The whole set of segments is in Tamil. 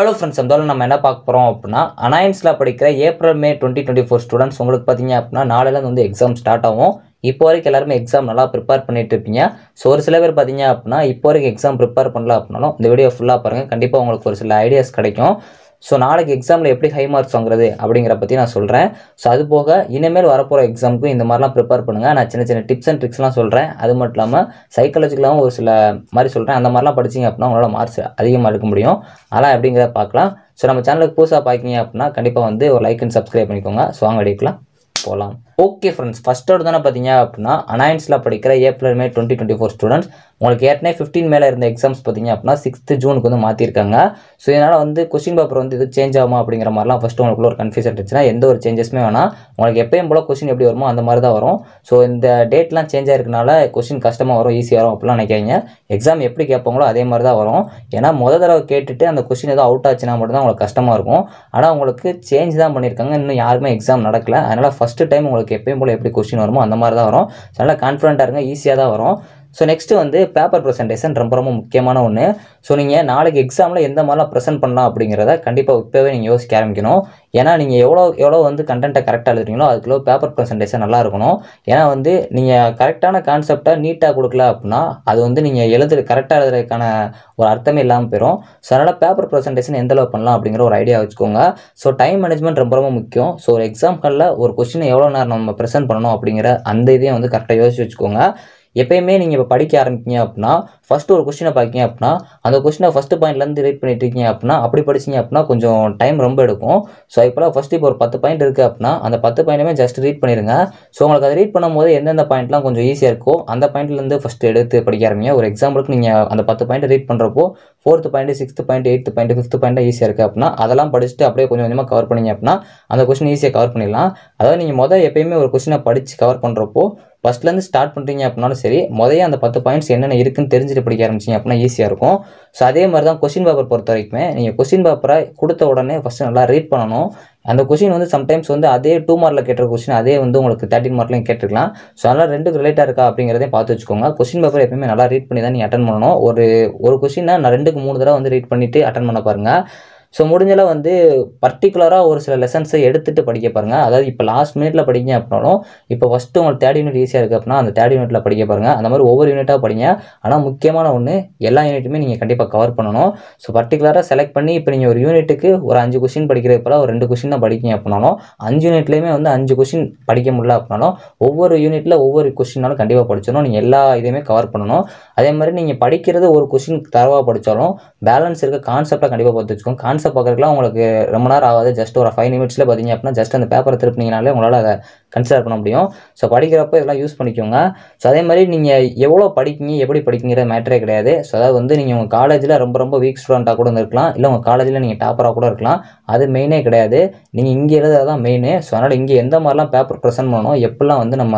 ஹலோ ஃப்ரெண்ட்ஸ் இருந்தாலும் நம்ம என்ன பார்க்க போகிறோம் அப்படின்னா அனாயன்ஸில் படிக்கிற April May twenty twenty four students உங்களுக்கு பார்த்தீங்க அப்படின்னா நாளையிலேருந்து வந்து எக்ஸாம் ஸ்டார்ட் ஆகும் இப்போ வரைக்கும் எல்லாருமே எக்ஸாம் நல்லா ப்ரிப்பேர் பண்ணிட்டு இருப்பீங்க ஸோ ஒரு சில பேர் பார்த்தீங்க அப்படின்னா இப்போ வரைக்கும் எக்ஸாம் ப்ரிப்பேர் பண்ணல அப்படின்னாலும் இந்த வீடியோ ஃபுல்லாக பாருங்கள் கண்டிப்பாக உங்களுக்கு ஒரு சில ஐடியாஸ் கிடைக்கும் ஸோ நாளைக்கு எக்ஸாமில் எப்படி ஹை மார்க்ஸ் வாங்குறது அப்படிங்கிற பற்றி நான் சொல்கிறேன் ஸோ அது போக இனிமேல் வரப்போகிற எக்ஸாமுக்கும் இந்த மாதிரிலாம் ப்ரிப்பேர் பண்ணுங்கள் நான் சின்ன சின்ன டிப்ஸ் அண்ட் ட்ரிக்ஸ்லாம் சொல்கிறேன் அது மட்டும் இல்லாமல் சைக்காலஜிக்கலாகவும் ஒரு சில மாதிரி சொல்கிறேன் அந்த மாதிரிலாம் படிச்சிங்க அப்படின்னா உங்களோட மார்க்ஸ் அதிகமாக எடுக்க முடியும் அதெல்லாம் அப்படிங்கிறத பார்க்கலாம் ஸோ நம்ம சேனலுக்கு புதுசாக பார்க்கிங்க அப்படின்னா கண்டிப்பாக வந்து ஒரு லைக் அண்ட் சப்ஸ்கிரைப் பண்ணிக்கோங்க ஸோ வாங்க அடிக்கலாம் போகலாம் ஓகே ஃப்ரெண்ட்ஸ் ஃபஸ்ட் தானே பார்த்தீங்க அப்படின்னா அனயன்ஸில் படிக்கிற April May twenty twenty four students உங்களுக்கு ஏற்கனவே ஃபிஃப்டின் மேலே இருந்த எக்ஸாம்ஸ் பார்த்தீங்க அப்படின்னா சிக்ஸ்த்து ஜூனுக்கு வந்து மாற்றிருக்காங்க ஸோ இதனால் வந்து கொஸ்டின் பேப்பர் வந்து இது சேஞ்ச் ஆகுமா அப்படிங்கிற மாதிரிலாம் ஃபஸ்ட்டு உங்களுக்குள்ள ஒரு கன்ஃபியூஷன் இருந்துச்சுன்னா எந்த ஒரு சேஞ்சஸுமே வேணாம் உங்களுக்கு எப்பயும் போல் கொஸ்டின் எப்படி வருமோ அந்த மாதிரி தான் வரும் ஸோ இந்த டேட்லாம் சேஞ்ச் ஆயிருக்கனால கொஸ்டின் கஷ்டமாக வரும் ஈஸியாக வரும் அப்படிலாம் நினைக்கிறீங்க எக்ஸாம் எப்படி கேட்பாங்களோ அதே மாதிரி தான் வரும் ஏன்னா முத தடவை கேட்டுட்டு அந்த கொஸ்டின் எதுவும் அவுட் ஆச்சுன்னா மட்டும்தான் உங்களுக்கு கஷ்டமாக இருக்கும் ஆனால் உங்களுக்கு சேஞ்ச் தான் பண்ணியிருக்காங்க இன்னும் யாருமே எக்ஸாம் நடக்கல அதனால் ஃபஸ்ட்டு டைம் உங்களுக்கு கேட்பேன் போல் எப்படி கொஸ்டின் வருமோ அந்த மாதிரி தான் வரும் நல்லா கான்ஃபிடண்ட்டாக இருங்க ஈஸியாக தான் வரும் ஸோ நெக்ஸ்ட்டு வந்து பேப்பர் ப்ரெசன்டேஷன் ரொம்ப ரொம்ப முக்கியமான ஒன்று ஸோ நீங்கள் நாளைக்கு எக்ஸாமில் எந்த மாதிரிலாம் ப்ரெசென்ட் பண்ணலாம் அப்படிங்கிறத கண்டிப்பாக இப்போவே நீங்கள் யோசிக்க ஆரம்பிக்கணும் ஏன்னா நீங்கள் எவ்வளோ எவ்வளோ வந்து கண்டென்ட்டை கரெக்டாக எழுதுறீங்களோ அதுக்குள்ளே பேப்பர் ப்ரெசன்டேஷன் நல்லா இருக்கணும் ஏன்னா வந்து நீங்கள் கரெக்டான கான்செப்டை நீட்டாக கொடுக்கல அப்படின்னா அது வந்து நீங்கள் எழுது கரெக்டாக எழுதுறதுக்கான ஒரு அர்த்தமே இல்லாமல் போயிடும் ஸோ அதனால் பேப்பர் ப்ரெசன்டேஷன் எந்தளவு பண்ணலாம் அப்படிங்கிற ஒரு ஐடியா வச்சுக்கோங்க ஸோ டைம் மேனேஜ்மெண்ட் ரொம்ப ரொம்ப முக்கியம் ஸோ ஒரு எக்ஸாம்களில் ஒரு கொஸ்டினை எவ்வளோ நேரம் நம்ம ப்ரெசென்ட் பண்ணணும் அப்படிங்கிற அந்த இதையும் வந்து கரெக்டாக யோசிச்சு வச்சுக்கோங்க எப்பயுமே நீங்கள் இப்போ படிக்க ஆரம்பிக்கிங்க அப்படின்னா ஃபஸ்ட்டு ஒரு கொஸ்டினை பார்க்கீங்க அப்படின்னா அந்த கொஸ்டினை ஃபஸ்ட்டு பாயிண்ட்லேருந்து ரீட் பண்ணிட்டு இருக்கீங்க அப்படின்னா அப்படி படிச்சிங்க அப்படின்னா கொஞ்சம் டைம் ரொம்ப எடுக்கும் ஸோ இப்போலாம் ஃபஸ்ட்டு இப்போ ஒரு பத்து பாயிண்ட் இருக்குது அப்படின்னா அந்த பத்து பாயிண்ட்டுமே ஜஸ்ட் ரீட் பண்ணிடுங்க ஸோ உங்களுக்கு அதை ரீட் பண்ணும்போது எந்தெந்த பாயிண்ட்லாம் கொஞ்சம் ஈஸியாக இருக்கோ அந்த பாயிண்ட்லேருந்து ஃபஸ்ட்டு எடுத்து படிக்க ஆரம்பிங்க ஒரு எக்ஸாம்பிளுக்கு நீங்கள் அந்த பத்து பாயிண்ட் ரீட் பண்ணுறப்போ fourth point sixth point eighth point fifth point ஈஸியாக இருக்குது அப்படின்னா அதெல்லாம் படிச்சுட்டு அப்படியே கொஞ்சம் கொஞ்சமாக கவர் பண்ணிங்க அப்படின்னா அந்த கொஸ்டின் ஈஸியாக கவர் பண்ணிடலாம் அதாவது நீங்கள் மொதல் எப்பயுமே ஒரு கொஸ்டினை படித்து கவர் பண்ணுறப்போ ஃபஸ்ட்லேருந்து ஸ்டார்ட் பண்ணுறீங்க அப்படின்னாலும் சரி முதல்ல அந்த பத்து பாயிண்ட்ஸ் என்னென்ன இருக்குன்னு தெரிஞ்சுட்டு படிக்க ஆரம்பிச்சிங்க அப்படின்னா ஈஸியாக இருக்கும் ஸோ அதே மாதிரி தான் கொஷின் பேப்பர் பொறுத்த வரைக்குமே நீங்கள் கொஷின் பேப்பரை கொடுத்த உடனே ஃபஸ்ட்டு நல்லா ரீட் பண்ணணும் அந்த கொஷின் வந்து சம்டைம்ஸ் வந்து அதே டூ மார்க்கில் கேட்டுற கொஷின் அதே வந்து உங்களுக்கு தேர்ட்டின் மார்க்லையும் கேட்டுருக்கலாம் ஸோ அதனால் ரெண்டு ரிலேட்டாக இருக்கா அப்படிங்கிறதையும் பார்த்து வச்சுக்கோங்க கொஷின் பேப்பர் எப்பயுமே நல்லா ரீட் பண்ணி தான் நீங்கள் அட்டன் பண்ணணும் ஒரு ஒரு கொஷின்னா நான் ரெண்டுக்கு மூணு தடவை வந்து ரீட் பண்ணிவிட்டு அட்டன் பண்ண பாருங்கள் ஸோ முடிஞ்சல வந்து பர்டிகுலராக ஒரு சில லெசன்ஸை எடுத்துகிட்டு படிக்க பாருங்கள் அதாவது இப்போ லாஸ்ட் மினிட்ல படிங்க அப்படின்னாலும் இப்போ ஃபஸ்ட்டு உங்களுக்கு தேர்ட் யூனிட் ஈஸியாக இருக்குது அப்படின்னா அந்த தேர்ட் யூனிட்ல படிக்க பாருங்கள் அந்த மாதிரி ஒவ்வொரு யூனிட்டாக படிங்க ஆனால் முக்கியமான ஒன்று எல்லா யூனிட்டுமே நீங்கள் கண்டிப்பாக கவர் பண்ணணும் ஸோ பர்டிகுலராக செலக்ட் பண்ணி இப்போ நீங்கள் ஒரு யூனிட்டுக்கு ஒரு அஞ்சு கொஷின் படிக்கிறது போல் ஒரு ரெண்டு கொஷின் தான் படிக்கிங்க அப்படின்னாலும் அஞ்சு யூனிட்லேயுமே வந்து அஞ்சு கொஷின் படிக்க முடியல அப்படின்னாலும் ஒவ்வொரு யூனிட்டில் ஒவ்வொரு கொஷினாலும் கண்டிப்பாக படிச்சிடணும் நீங்கள் எல்லா இதையுமே கவர் பண்ணணும் அதே மாதிரி நீங்கள் படிக்கிறது ஒரு கொஷின் தரவாக படித்தாலும் பேலன்ஸ் இருக்க கான்செப்டாக கண்டிப்பாக பார்த்து வச்சுக்கோங்க ஆன்சர் பார்க்குறதுக்குலாம் உங்களுக்கு ரொம்ப நேரம் ஆகாது ஜஸ்ட் ஒரு ஃபைவ் நிமிட்ஸில் பார்த்தீங்க அப்படின்னா ஜஸ்ட் அந்த பேப்பரை திருப்பினீங்கனாலே உங்களால் அதை கன்சிடர் பண்ண முடியும் ஸோ படிக்கிறப்ப இதெல்லாம் யூஸ் பண்ணிக்கோங்க ஸோ அதே மாதிரி நீங்கள் எவ்வளோ படிக்கிங்க எப்படி படிக்கிங்கிற மேட்டரே கிடையாது ஸோ அதாவது வந்து நீங்கள் உங்கள் காலேஜில் ரொம்ப ரொம்ப வீக் ஸ்டூடெண்ட்டாக கூட இருக்கலாம் இல்லை உங்கள் காலேஜில் நீங்கள் டாப்பராக கூட இருக்கலாம் அது மெயினே கிடையாது நீங்கள் இங்கே எழுதுறது தான் மெயினு ஸோ அதனால் இங்கே எந்த மாதிரிலாம் பேப்பர் ப்ரெசென்ட் பண்ணணும் எப்படிலாம் வந்து நம்ம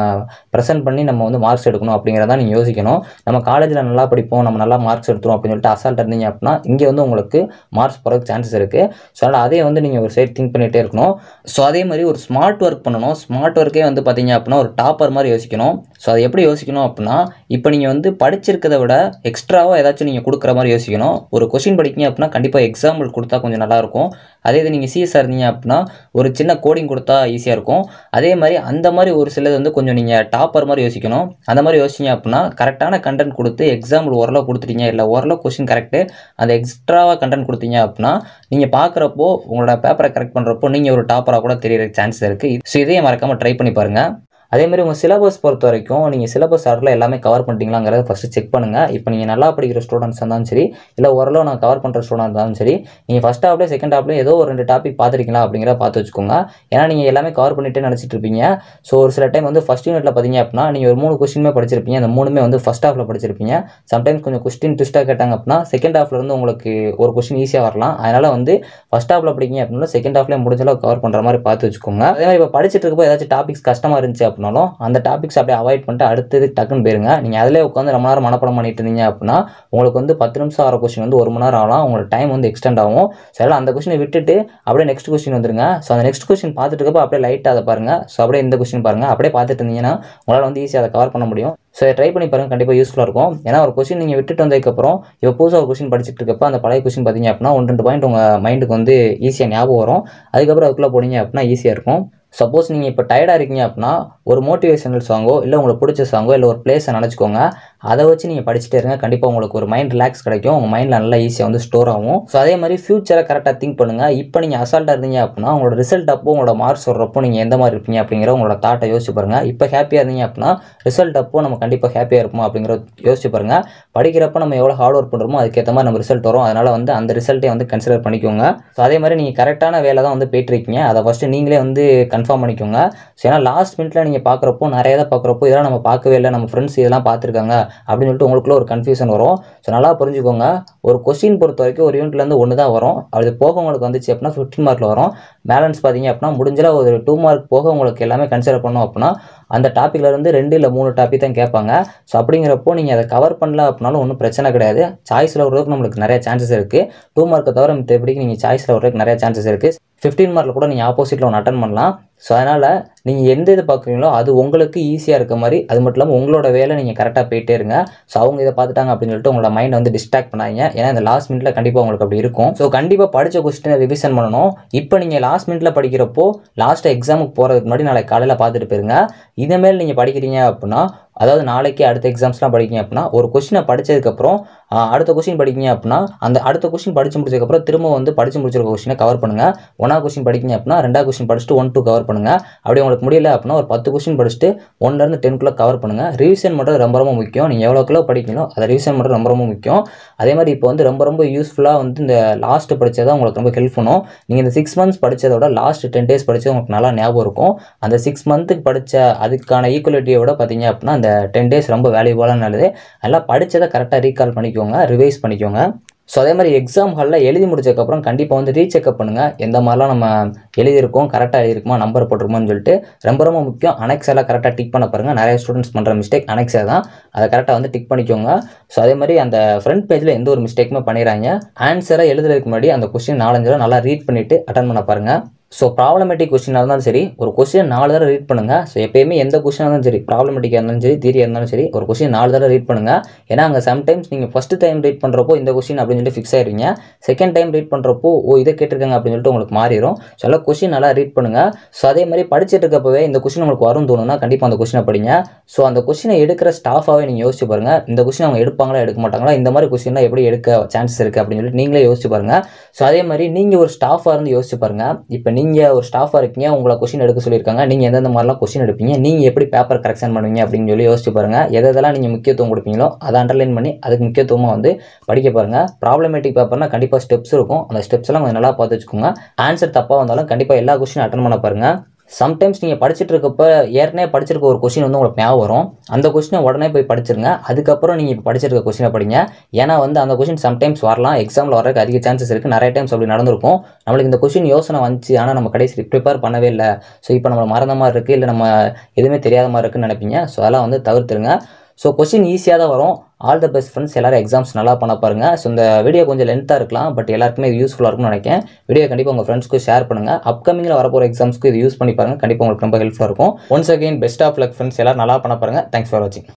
ப்ரெசென்ட் பண்ணி நம்ம வந்து மார்க்ஸ் எடுக்கணும் அப்படிங்கிறதா நீங்கள் யோசிக்கணும் நம்ம காலேஜில் நல்லா படிப்போம் நம்ம நல்லா மார்க்ஸ் எடுத்துரும் அப்படின்னு சொல்லிட்டு அசால்ட் இருந்தீங்க அப்படின்னா இங்கே வந்து உங்களுக்கு மார்க்ஸ் போகிறதுக்கு சான்சஸ் இருக்குது ஸோ அதனால் அதே வந்து நீங்கள் ஒரு சைட் திங்க் பண்ணிகிட்டே இருக்கணும் ஸோ அதே மாதிரி ஒரு ஸ்மார்ட் ஒர்க் பண்ணணும் ஸ்மார்ட் நெட்ஒர்க்கே வந்து பார்த்திங்க அப்படின்னா ஒரு டாப்பர் மாதிரி யோசிக்கணும் ஸோ அதை எப்படி யோசிக்கணும் அப்படின்னா இப்போ நீங்கள் வந்து படிச்சிருக்கிறத விட எக்ஸ்ட்ராவாக ஏதாச்சும் நீங்கள் கொடுக்குற மாதிரி யோசிக்கணும் ஒரு கொஷின் படிக்கிங்க அப்படின்னா கண்டிப்பாக எக்ஸாம்பிள் கொடுத்தா கொஞ்சம் நல்லாயிருக்கும் அதே இது நீங்கள் சிஎஸ்ஆர் இருந்தீங்க அப்படின்னா ஒரு சின்ன கோடிங் கொடுத்தா ஈஸியாக இருக்கும் அதே மாதிரி அந்த மாதிரி ஒரு சிலது வந்து கொஞ்சம் நீங்கள் டாப்பர் மாதிரி யோசிக்கணும் அந்த மாதிரி யோசிச்சிங்க அப்படின்னா கரெக்டான கண்டென்ட் கொடுத்து எக்ஸாம்பிள் ஓரளவு கொடுத்துட்டீங்க இல்லை ஓரளவு கொஷின் கரெக்டு அந்த எக்ஸ்ட்ராவாக கண்டென்ட் கொடுத்தீங்க அப்படின்னா நீங்கள் பார்க்குறப்போ உங்களோட பேப்பரை கரெக்ட் பண்ணுறப்போ நீங்கள் ஒரு டாப்பராக கூட தெரியற சான்ஸ் இருக்குது ஸோ இதையும் மறக்காமல் ட்ரை ட்ரை பண்ணி பாருங்கள் அதேமாதிரி உங்கள் சிலபஸ் பொறுத்த வரைக்கும் நீங்கள் சிலபஸ் ஆர்டில் எல்லாமே கவர் பண்ணிட்டீங்களாங்கிறத ஃபஸ்ட்டு செக் பண்ணுங்கள் இப்போ நீங்கள் நல்லா படிக்கிற ஸ்டூடெண்ட்ஸ் இருந்தாலும் சரி இல்லை ஓரளவு நான் கவர் பண்ணுற ஸ்டூடெண்ட் இருந்தாலும் சரி நீங்கள் ஃபஸ்ட் ஹாப்லேயே செகண்ட் ஹாப்லேயே ஏதோ ஒரு ரெண்டு டாபிக் பார்த்துருக்கீங்களா அப்படிங்கிற பார்த்து வச்சுக்கோங்க ஏன்னா நீங்கள் எல்லாமே கவர் பண்ணிட்டே நினச்சிட்டு இருப்பீங்க ஸோ ஒரு சில டைம் வந்து ஃபஸ்ட் யூனிட்டில் பார்த்தீங்க அப்படின்னா நீங்கள் ஒரு மூணு கொஸ்டினுமே படிச்சிருப்பீங்க அந்த மூணுமே வந்து ஃபஸ்ட் ஹாஃபில் படிச்சிருப்பீங்க சம்டைம்ஸ் கொஞ்சம் கொஸ்டின் ட்விஸ்ட்டாக கேட்டாங்க அப்படின்னா செகண்ட் ஹாஃபில் இருந்து உங்களுக்கு ஒரு கொஸ்டின் ஈஸியாக வரலாம் அதனால் வந்து ஃபஸ்ட் ஹாஃபில் படிக்கிங்க அப்படின்னா செகண்ட் ஹாஃப்லேயே முடிஞ்சளவு கவர் பண்ணுற மாதிரி பார்த்து வச்சுக்கோங்க அதே மாதிரி இப்போ படிச்சுட்டு இருக்கப்போ ஏதாச்சும் டாபிக்ஸ் கஷ்டமாக இருந்துச்சு அப்படின்னாலும் அந்த டாபிக்ஸ் அப்படியே அவாய்ட் பண்ணிட்டு அடுத்தது டக்குன்னு போயிருங்க நீங்கள் அதிலே உட்காந்து ரொம்ப நேரம் மனப்படம் பண்ணிட்டு இருந்தீங்க அப்படின்னா உங்களுக்கு வந்து பத்து நிமிஷம் ஆகிற கொஸ்டின் வந்து ஒரு மணி நேரம் ஆகலாம் உங்களோட டைம் வந்து எக்ஸ்டெண்ட் ஆகும் சரில அந்த கொஸ்டினை விட்டுட்டு அப்படியே நெக்ஸ்ட் கொஸ்டின் வந்துருங்க ஸோ அந்த நெக்ஸ்ட் கொஸ்டின் பார்த்துட்டுக்கப்போ அப்படியே லைட்டாக அதை பாருங்கள் ஸோ அப்படியே இந்த கொஸ்டின் பாருங்கள் அப்படியே பார்த்துட்டு இருந்தீங்கன்னா உங்களால் வந்து ஈஸியாக அதை கவர் பண்ண முடியும் ஸோ ட்ரை பண்ணி பாருங்கள் கண்டிப்பாக யூஸ்ஃபுல்லாக இருக்கும் ஏன்னா ஒரு கொஸ்டின் நீங்கள் விட்டுட்டு வந்ததுக்கப்புறம் இப்போ புதுசாக ஒரு கொஸ்டின் படிச்சுட்டு இருக்கப்போ அந்த பழைய கொஸ்டின் பார்த்தீங்க அப்படின்னா ஒன்று ரெண்டு பாயிண்ட் உங்கள் மைண்டுக்கு வந்து ஈஸியாக ஞாபகம் வரும் அதுக்கப்புறம் அதுக்குள்ளே போனீங்க அப்படின்னா ஈஸியாக இருக்கும் சப்போஸ் நீங்கள் இப்போ டயர்டாக இருக்கீங்க அப்படின்னா ஒரு மோட்டிவேஷனல் சாங்கோ இல்லை உங்களுக்கு பிடிச்ச சாங்கோ இல்லை ஒரு பிளேஸை நினச்சிக்கோங்க அதை வச்சு நீங்கள் படிச்சுட்டே இருங்க கண்டிப்பாக உங்களுக்கு ஒரு மைண்ட் ரிலாக்ஸ் கிடைக்கும் உங்கள் மைண்டில் நல்லா ஈஸியாக வந்து ஸ்டோர் ஆகும் ஸோ அதே மாதிரி ஃப்யூச்சரை கரெக்டாக திங்க் பண்ணுங்கள் இப்போ நீங்கள் அசால்ட்டாக இருந்தீங்க அப்படின்னா உங்களோட ரிசல்ட் அப்போ உங்களோட மார்க்ஸ் வர்றப்போ நீங்கள் எந்த மாதிரி இருப்பீங்க அப்படிங்கிற உங்களோட தாட்டை யோசிச்சு பாருங்கள் இப்போ ஹாப்பியாக இருந்தீங்க அப்படின்னா ரிசல்ட் அப்போ நம்ம கண்டிப்பாக ஹாப்பியாக இருப்போம் அப்படிங்கிற யோசிச்சு பாருங்கள் படிக்கிறப்ப நம்ம எவ்வளோ ஹார்ட் ஒர்க் பண்ணுறோமோ அதுக்கேற்ற மாதிரி நம்ம ரிசல்ட் வரும் அதனால் வந்து அந்த ரிசல்ட்டை வந்து கன்சிடர் பண்ணிக்கோங்க ஸோ அதே மாதிரி நீங்கள் கரெக்டான வேலை தான் வந்து போயிட்டுருக்கீங்க இருக்கீங்க அதை ஃபஸ்ட்டு நீங்களே வந்து கன்ஃபார்ம் பண்ணிக்கோங்க ஸோ ஏன்னா லாஸ்ட் மினிட்ல நீங்கள் பார்க்குறப்போ நிறைய இதை பார்க்குறப்போ இதெல்லாம் நம்ம பார்க்கவே இல்லை நம்ம ஃப்ரெண்ட்ஸ் இதெல்லாம் பார்த்துருக்காங்க அப்படின்னு சொல்லிட்டு உங்களுக்குள்ள ஒரு கன்ஃபியூஷன் வரும் ஸோ நல்லா புரிஞ்சுக்கோங்க ஒரு கொஸ்டின் பொறுத்த வரைக்கும் ஒரு யூனிட்லேருந்து ஒன்று தான் வரும் அது போக உங்களுக்கு வந்துச்சு அப்படின்னா ஃபிஃப்டின் மார்க்கில் வரும் பேலன்ஸ் பார்த்தீங்க அப்படின்னா முடிஞ்சால் ஒரு டூ மார்க் போக உங்களுக்கு எல்லாமே கன்சிடர் பண்ணோம் அப்படின்னா அந்த இருந்து ரெண்டு இல்லை மூணு டாபிக் தான் கேட்பாங்க ஸோ அப்படிங்கிறப்போ நீங்கள் அதை கவர் பண்ணல அப்படின்னாலும் ஒன்றும் பிரச்சனை கிடையாது சாய்ஸில் வர்றதுக்கு நம்மளுக்கு நிறைய சான்சஸ் இருக்குது டூ மார்க்கை தவிர மற்றபடிக்கு நீங்கள் சாய்ஸில் வர்றதுக்கு நிறைய சான்சஸ் இருக்குது ஃபிஃப்டீன் மார்க்கில் கூட நீங்கள் ஆப்போசிட்டில் ஒன்று அட்டன் பண்ணலாம் ஸோ அதனால் நீங்கள் எந்த இது பார்க்குறீங்களோ அது உங்களுக்கு ஈஸியாக இருக்க மாதிரி அது மட்டும் இல்லாமல் உங்களோட வேலை நீங்கள் கரெக்டாக போயிட்டே இருங்க ஸோ அவங்க இதை பார்த்துட்டாங்க அப்படின்னு சொல்லிட்டு உங்களோட மைண்டை வந்து டிஸ்ட்ராக்ட் பண்ணாங்க ஏன்னா இந்த லாஸ்ட் மினிட்ல கண்டிப்பாக உங்களுக்கு அப்படி இருக்கும் ஸோ கண்டிப்பாக படித்த கொஸ்டினை ரிவிஷன் பண்ணணும் இப்போ நீங்கள் லாஸ்ட் மினிட்ல படிக்கிறப்போ லாஸ்ட்டாக எக்ஸாமுக்கு போகிறதுக்கு முன்னாடி நாளைக்கு காலையில் பார்த்துட்டு போயிருங்க இதேமாரி நீங்கள் படிக்கிறீங்க அப்படின்னா அதாவது நாளைக்கு அடுத்த எக்ஸாம்ஸ்லாம் படிக்கிங்க அப்படின்னா ஒரு கொஸ்டினை படித்ததுக்கப்புறம் அடுத்த கொஸ்டின் படிக்கிங்க அப்படின்னா அந்த அடுத்த கொஸ்டின் படித்து முடிச்சதுக்கப்புறம் திரும்ப வந்து படித்து முடிச்சிருக்க கொஸ்டினை கவர் பண்ணுங்கள் ஒன்றா கொஸ்டின் படிக்கிங்க அப்படின்னா ரெண்டாவது கொஸ்டின் படிச்சுட்டு ஒன் டூ கவர் பண்ணுங்கள் அப்படி உங்களுக்கு முடியல அப்படின்னா ஒரு பத்து கொஸ்டின் படிச்சுட்டு ஒன்லேருந்து டென்க்குள்ளே கவர் பண்ணுங்கள் ரிவிஷன் பண்ணுறது ரொம்ப ரொம்ப முக்கியம் நீங்கள் கிலோ படிக்கணும் அதை ரிவிஷன் பண்ணுறது ரொம்ப ரொம்ப முக்கியம் அதே மாதிரி இப்போ வந்து ரொம்ப ரொம்ப யூஸ்ஃபுல்லாக வந்து இந்த லாஸ்ட்டு படித்ததான் உங்களுக்கு ரொம்ப ஹெல்ப் பண்ணும் நீங்கள் இந்த சிக்ஸ் மந்த்ஸ் படித்ததோட லாஸ்ட் டென் டேஸ் படித்தது உங்களுக்கு நல்லா ஞாபகம் இருக்கும் அந்த சிக்ஸ் மந்த்துக்கு படித்த அதுக்கான ஈக்குவலிட்டியை விட பார்த்தீங்க அப்படின்னா அந்த டென் டேஸ் ரொம்ப வேல்யூபுளாக நல்லது நல்லா படித்ததை கரெக்டாக ரீகால் பண்ணிக்கோ பண்ணிக்கோங்க ரிவைஸ் பண்ணிக்கோங்க ஸோ அதே மாதிரி எக்ஸாம் ஹாலில் எழுதி முடிச்சதுக்கப்புறம் கண்டிப்பாக வந்து ரீசெக்அப் பண்ணுங்கள் எந்த மாதிரிலாம் நம்ம எழுதியிருக்கோம் கரெக்டாக எழுதிருக்குமா நம்பர் போட்டுருமான்னு சொல்லிட்டு ரொம்ப ரொம்ப முக்கியம் அனெக்ஸெல்லாம் கரெக்டாக டிக் பண்ண பாருங்கள் நிறைய ஸ்டூடெண்ட்ஸ் பண்ணுற மிஸ்டேக் அனெக்ஸா தான் அதை கரெக்டாக வந்து டிக் பண்ணிக்கோங்க ஸோ அதே மாதிரி அந்த ஃப்ரண்ட் பேஜில் எந்த ஒரு மிஸ்டேக்குமே பண்ணிடுறாங்க ஆன்சராக எழுதுறதுக்கு முன்னாடி அந்த கொஸ்டின் நாலஞ்சு நல்லா ரீட் பண்ணிவிட்டு அட்டன் பண்ண பாருங்கள் ஸோ ப்ராப்ளமேட்டிக் கொஸ்டினாக இருந்தாலும் சரி ஒரு கொஸ்டின் நாலு தடவை ரீட் பண்ணுங்கள் ஸோ எப்போயுமே எந்த கொஸ்டினாக இருந்தாலும் சரி ப்ராப்ளமேட்டிக்காக இருந்தாலும் சரி தீரியாக இருந்தாலும் சரி ஒரு கொஸ்டின் நாலு தடவை ரீட் பண்ணுங்கள் ஏன்னா அங்கே சம்டைம்ஸ் நீங்கள் ஃபஸ்ட்டு டைம் ரீட் பண்ணுறப்போ இந்த கொஸ்டின் அப்படின்னு சொல்லிட்டு ஃபிக்ஸ் ஆயிருவீங்க செகண்ட் டைம் ரீட் பண்ணுறப்போ ஓ இதை கேட்டிருக்காங்க அப்படின்னு சொல்லிட்டு உங்களுக்கு மாறிடும் ஸோ எல்லாம் கொஸ்டின் நல்லா ரீட் பண்ணுங்கள் ஸோ அதே மாதிரி படிச்சுட்டு இருக்கப்பவே இந்த கொஸ்டின் உங்களுக்கு வரும் தோணுன்னா கண்டிப்பாக அந்த கொஸ்டினை படிங்க ஸோ அந்த கொஸ்டினை எடுக்கிற ஸ்டாஃபாகவே நீங்கள் யோசிச்சு பாருங்கள் இந்த கொஸ்டின் அவங்க எடுப்பாங்களா எடுக்க மாட்டாங்களா இந்த மாதிரி கொஸ்டின்லாம் எப்படி எடுக்க சான்சஸ் இருக்குது அப்படின்னு சொல்லிட்டு நீங்களே யோசிச்சு பாருங்கள் ஸோ அதே மாதிரி நீங்கள் ஒரு ஸ்டாஃபாக இருந்து யோசிச்சு பாருங்கள் இப்போ நீங்கள் ஒரு ஸ்டாஃபாக இருக்கீங்க உங்களை கொஷின் எடுக்க சொல்லியிருக்காங்க நீங்கள் எந்தெந்த மாதிரிலாம் கொஷின் எடுப்பீங்க நீங்கள் எப்படி பேப்பர் கரெக்ஷன் பண்ணுவீங்க அப்படின்னு சொல்லி யோசிச்சு பாருங்கள் எதெல்லாம் நீங்கள் முக்கியத்துவம் கொடுப்பீங்களோ அதை அண்டர்லைன் பண்ணி அதுக்கு முக்கியத்துவமாக வந்து படிக்க பாருங்கள் ப்ராப்ளமேட்டிக் பேப்பர்னால் கண்டிப்பாக ஸ்டெப்ஸ் இருக்கும் அந்த ஸ்டெப்ஸ்லாம் கொஞ்சம் நல்லா பார்த்து வச்சுக்கோங்க ஆன்சர் தப்பாக வந்தாலும் கண்டிப்பாக எல்லா கொஸ்டினும் அட்டன் பண்ண பாருங்கள் சம்டைம்ஸ் நீங்கள் படிச்சுட்டு இருக்கப்போ ஏற்கனவே படிச்சிருக்க ஒரு கொஷின் வந்து உங்களுக்கு ஞாபகம் வரும் அந்த கொஸ்டினை உடனே போய் படிச்சிருங்க அதுக்கப்புறம் நீங்கள் இப்போ படிச்சிருக்க கொஷினை படிங்க ஏன்னா வந்து அந்த கொஷின் சம்டைம்ஸ் வரலாம் எக்ஸாமில் வரதுக்கு அதிக சான்சஸ் இருக்குது நிறைய டைம்ஸ் அப்படி நடந்திருக்கும் நம்மளுக்கு இந்த கொஷின் யோசனை வந்துச்சு ஆனால் நம்ம கடைசி ப்ரிப்பேர் பண்ணவே இல்லை ஸோ இப்போ நம்மளை மறந்த மாதிரி இருக்குது இல்லை நம்ம எதுவுமே தெரியாத மாதிரி இருக்குதுன்னு நினைப்பீங்க ஸோ அதெல்லாம் வந்து தவிர்த்துருங்க ஸோ கொஷின் ஈஸியாக தான் வரும் ஆல் த பெஸ்ட் ஃப்ரெண்ட்ஸ் எல்லோரும் எக்ஸாம்ஸ் நல்லா பண்ண பாருங்கள் ஸோ இந்த வீடியோ கொஞ்சம் லென்த்தாக இருக்கலாம் பட் எல்லாருக்குமே இது யூஸ்ஃபுல்லாக இருக்கும்னு நினைக்கிறேன் வீடியோ கண்டிப்பாக உங்கள் ஃப்ரெண்ட்ஸ்க்கு ஷேர் பண்ணுங்கள் அப்கமிங்கில் வரப்போகிற எக்ஸாம்ஸ்க்கு இது யூஸ் பண்ணி பாருங்கள் கண்டிப்பாக உங்களுக்கு ரொம்ப ஹெல்ப்ஃபுல்லாக இருக்கும் once again best of luck friends எல்லோரும் நல்லா பண்ண பாருங்கள் தேங்க்ஸ் ஃபார் வாட்சிங்